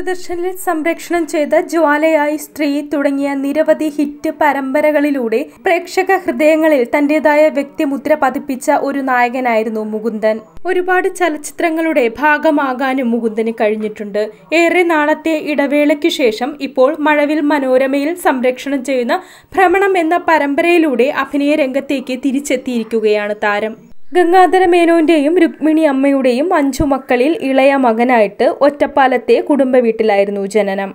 ദൂരദർശനിൽ സംരക്ഷണം ചെയ്ത ജ്വാലയായി സ്ത്രീ തുടങ്ങിയ നിരവധി ഹിറ്റ് പരമ്പരകളിലൂടെ പ്രേക്ഷക ഹൃദയങ്ങളിൽ തന്റേതായ വ്യക്തിമുദ്ര പതിപ്പിച്ച ഒരു നായകനായിരുന്നു മുകുന്ദൻ ഒരുപാട് ചലച്ചിത്രങ്ങളുടെ ഭാഗമാകാനും മുകുന്ദന് കഴിഞ്ഞിട്ടുണ്ട് ഏറെ നാളത്തെ ഇടവേളയ്ക്ക് ശേഷം ഇപ്പോൾ മഴവിൽ മനോരമയിൽ സംരക്ഷണം ചെയ്യുന്ന ഭ്രമണം എന്ന പരമ്പരയിലൂടെ അഭിനയ രംഗത്തേക്ക് തിരിച്ചെത്തിയിരിക്കുകയാണ് താരം ഗംഗാധര മേനോന്റെയും രുക്മിണി അമ്മയുടെയും അഞ്ചു മക്കളിൽ ഇളയ മകനായിട്ട് ഒറ്റപ്പാലത്തെ കുടുംബ വീട്ടിലായിരുന്നു ജനനം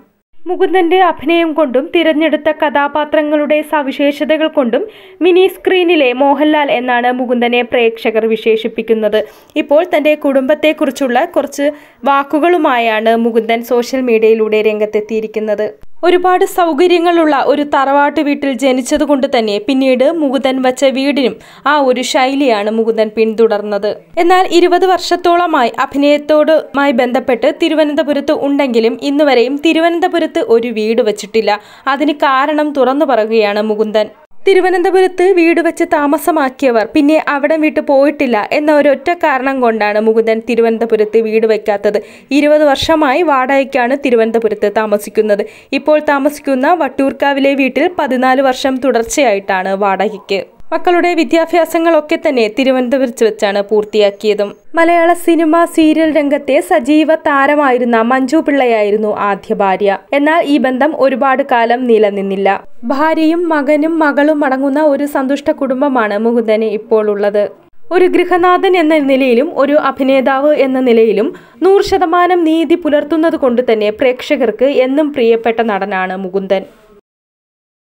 മുകുന്ദന്റെ അഭിനയം കൊണ്ടും തിരഞ്ഞെടുത്ത കഥാപാത്രങ്ങളുടെ സവിശേഷതകൾ കൊണ്ടും മിനി സ്ക്രീനിലെ മോഹൻലാൽ എന്നാണ് മുകുന്ദനെ പ്രേക്ഷകർ വിശേഷിപ്പിക്കുന്നത് ഇപ്പോൾ തൻ്റെ കുടുംബത്തെക്കുറിച്ചുള്ള കുറച്ച് വാക്കുകളുമായാണ് മുകുന്ദൻ സോഷ്യൽ മീഡിയയിലൂടെ രംഗത്തെത്തിയിരിക്കുന്നത് ഒരുപാട് സൗകര്യങ്ങളുള്ള ഒരു തറവാട്ട് വീട്ടിൽ ജനിച്ചതുകൊണ്ട് തന്നെ പിന്നീട് മുകുന്ദൻ വച്ച വീടിനും ആ ഒരു ശൈലിയാണ് മുകുന്ദൻ പിന്തുടർന്നത് എന്നാൽ ഇരുപത് വർഷത്തോളമായി അഭിനയത്തോടുമായി ബന്ധപ്പെട്ട് തിരുവനന്തപുരത്ത് ഉണ്ടെങ്കിലും ഇന്നുവരെയും തിരുവനന്തപുരത്ത് ഒരു വീട് വച്ചിട്ടില്ല അതിന് കാരണം തുറന്നു പറയുകയാണ് മുകുന്ദൻ തിരുവനന്തപുരത്ത് വീട് വെച്ച് താമസമാക്കിയവർ പിന്നെ അവിടെ വിട്ട് പോയിട്ടില്ല എന്ന ഒരൊറ്റ കാരണം കൊണ്ടാണ് മുകുന്ദൻ തിരുവനന്തപുരത്ത് വീട് വയ്ക്കാത്തത് ഇരുപത് വർഷമായി വാടകയ്ക്കാണ് തിരുവനന്തപുരത്ത് താമസിക്കുന്നത് ഇപ്പോൾ താമസിക്കുന്ന വട്ടൂർക്കാവിലെ വീട്ടിൽ പതിനാല് വർഷം തുടർച്ചയായിട്ടാണ് വാടകയ്ക്ക് മക്കളുടെ വിദ്യാഭ്യാസങ്ങളൊക്കെ തന്നെ തിരുവനന്തപുരത്ത് വെച്ചാണ് പൂർത്തിയാക്കിയതും മലയാള സിനിമ സീരിയൽ രംഗത്തെ സജീവ താരമായിരുന്ന മഞ്ജു പിള്ളയായിരുന്നു ആദ്യ ഭാര്യ എന്നാൽ ഈ ബന്ധം ഒരുപാട് കാലം നിലനിന്നില്ല ഭാര്യയും മകനും മകളും അടങ്ങുന്ന ഒരു സന്തുഷ്ട കുടുംബമാണ് മുകുന്ദന് ഇപ്പോൾ ഉള്ളത് ഒരു ഗൃഹനാഥൻ എന്ന നിലയിലും ഒരു അഭിനേതാവ് എന്ന നിലയിലും നൂറ് ശതമാനം നീതി പുലർത്തുന്നത് കൊണ്ട് തന്നെ പ്രേക്ഷകർക്ക് എന്നും പ്രിയപ്പെട്ട നടനാണ് മുകുന്ദൻ